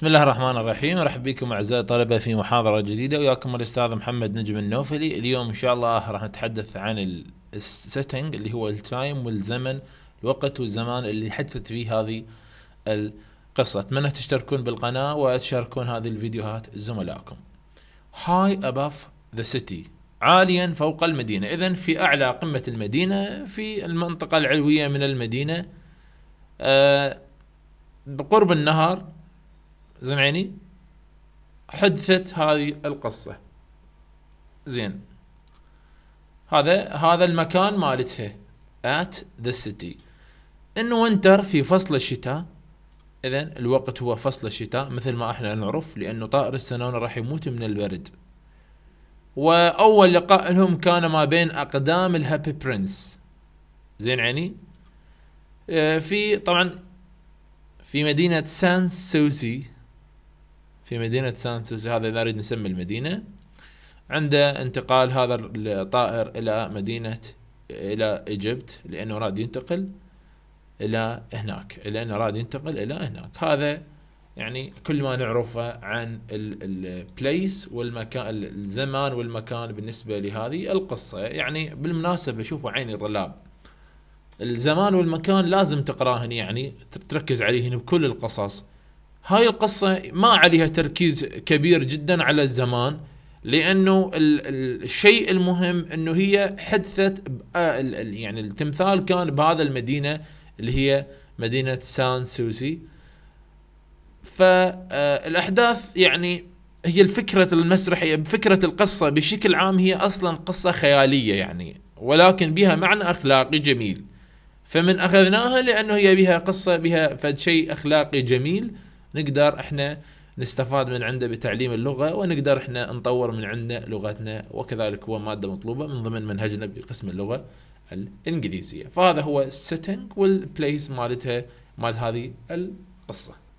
بسم الله الرحمن الرحيم ارحب بكم اعزائي الطلبه في محاضره جديده وياكم الاستاذ محمد نجم النوفلي اليوم ان شاء الله راح نتحدث عن السيتنج اللي هو التايم والزمن الوقت والزمان اللي حدثت فيه هذه القصه اتمنى تشتركون بالقناه وتشاركون هذه الفيديوهات زملائكم هاي اباف ذا سيتي عاليا فوق المدينه اذا في اعلى قمه المدينه في المنطقه العلويه من المدينه أه بقرب النهر زين عيني حدثت هذه القصة زين هذا هذا المكان مالتها at the city ان وينتر في فصل الشتاء اذا الوقت هو فصل الشتاء مثل ما احنا نعرف لانه طائر السنون راح يموت من البرد واول لقاء لهم كان ما بين اقدام الهابي برنس زين عيني آه، في طبعا في مدينة سان سوزي في مدينة سانسوس هذا إذا نريد نسمي المدينة عند انتقال هذا الطائر إلى مدينة إلى إيجبت لأنه راد ينتقل إلى هناك لأنه راد ينتقل إلى هناك هذا يعني كل ما نعرفه عن البليس والمكان الزمان والمكان بالنسبه لهذه القصه يعني بالمناسبه شوفوا عيني طلاب الزمان والمكان لازم تقراهن يعني تركز عليهن بكل القصص هاي القصة ما عليها تركيز كبير جدا على الزمان لانه الشيء المهم انه هي حدثت آه، يعني التمثال كان بهذا المدينه اللي هي مدينه سان سوسي فالاحداث آه، يعني هي الفكرة المسرحية بفكرة القصة بشكل عام هي أصلا قصة خيالية يعني ولكن بها معنى أخلاقي جميل فمن أخذناها لأنه هي بها قصة بها فد شيء أخلاقي جميل نقدر احنا نستفاد من عنده بتعليم اللغه ونقدر احنا نطور من عنده لغتنا وكذلك هو ماده مطلوبه من ضمن منهجنا بقسم اللغه الانجليزيه فهذا هو السيتنج والبليس مالتها مال هذه القصه